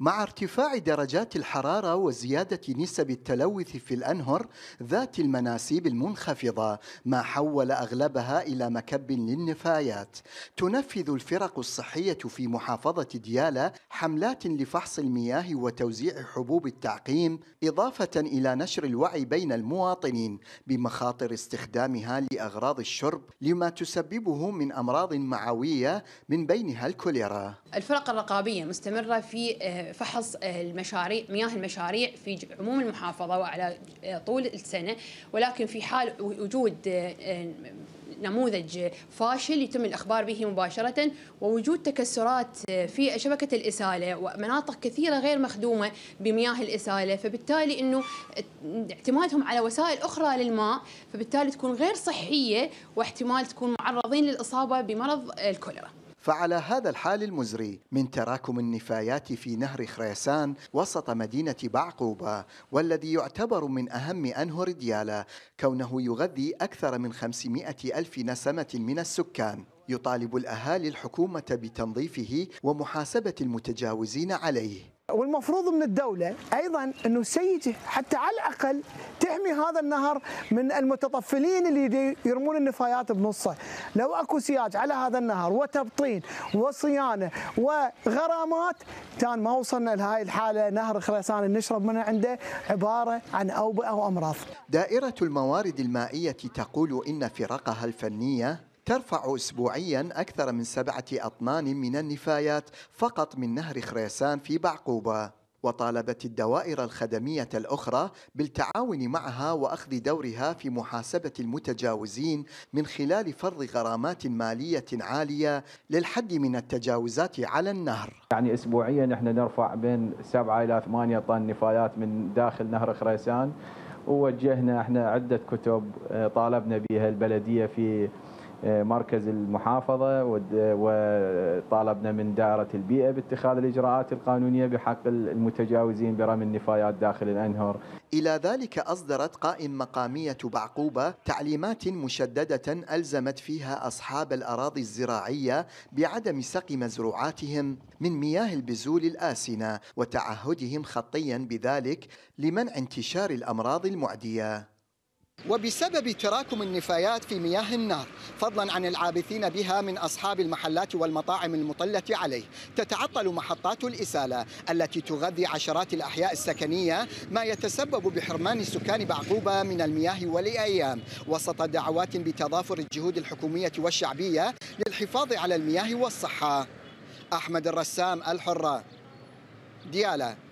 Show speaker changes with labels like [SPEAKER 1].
[SPEAKER 1] مع ارتفاع درجات الحرارة وزيادة نسب التلوث في الأنهر ذات المناسيب المنخفضة ما حول أغلبها إلى مكب للنفايات تنفذ الفرق الصحية في محافظة ديالى حملات لفحص المياه وتوزيع حبوب التعقيم إضافة إلى نشر الوعي بين المواطنين بمخاطر استخدامها لأغراض الشرب لما تسببه من أمراض معوية من بينها الكوليرا
[SPEAKER 2] الفرق الرقابية مستمرة في آه، فحص آه، المشاريع مياه المشاريع في عموم المحافظة وعلى آه، طول السنة ولكن في حال وجود آه، نموذج فاشل يتم الإخبار به مباشرة ووجود تكسرات في شبكة الإسالة ومناطق كثيرة غير مخدومة بمياه الإسالة فبالتالي أنه اعتمادهم على وسائل أخرى للماء فبالتالي تكون غير صحية واحتمال تكون معرضين للإصابة بمرض الكوليرا
[SPEAKER 1] فعلى هذا الحال المزري من تراكم النفايات في نهر خريسان وسط مدينة بعقوبة والذي يعتبر من أهم أنهر ديالا كونه يغذي أكثر من 500 ألف نسمة من السكان يطالب الأهالي الحكومة بتنظيفه ومحاسبة المتجاوزين عليه
[SPEAKER 3] والمفروض من الدولة أيضا أنه سيجه حتى على الأقل تحمي هذا النهر من المتطفلين اللي يرمون النفايات بنصه لو أكو سياج على هذا النهر وتبطين وصيانة وغرامات كان ما وصلنا لهذه الحالة نهر خرسان اللي نشرب من عنده عبارة عن أوبئة وأمراض
[SPEAKER 1] دائرة الموارد المائية تقول إن فرقها الفنية ترفع أسبوعيا أكثر من سبعة أطنان من النفايات فقط من نهر خريسان في بعقوبة وطالبت الدوائر الخدمية الأخرى بالتعاون معها وأخذ دورها في محاسبة المتجاوزين من خلال فرض غرامات مالية عالية للحد من التجاوزات على النهر
[SPEAKER 4] يعني أسبوعيا نحن نرفع بين 7 إلى 8 طن نفايات من داخل نهر خريسان ووجهنا احنا عدة كتب آه، طالبنا بها البلدية في آه، مركز المحافظة آه، وطالبنا من دائرة البيئة باتخاذ الإجراءات القانونية بحق المتجاوزين برمي النفايات داخل الأنهر
[SPEAKER 1] إلى ذلك أصدرت قائم مقامية بعقوبة تعليمات مشددة ألزمت فيها أصحاب الأراضي الزراعية بعدم سقي مزروعاتهم من مياه البزول الآسنة وتعهدهم خطيا بذلك لمنع انتشار الأمراض المعدية وبسبب تراكم النفايات في مياه النار فضلا عن العابثين بها من أصحاب المحلات والمطاعم المطلة عليه تتعطل محطات الإسالة التي تغذي عشرات الأحياء السكنية ما يتسبب بحرمان السكان بعقوبة من المياه والأيام وسط دعوات بتضافر الجهود الحكومية والشعبية للحفاظ على المياه والصحة أحمد الرسام الحرة ديالا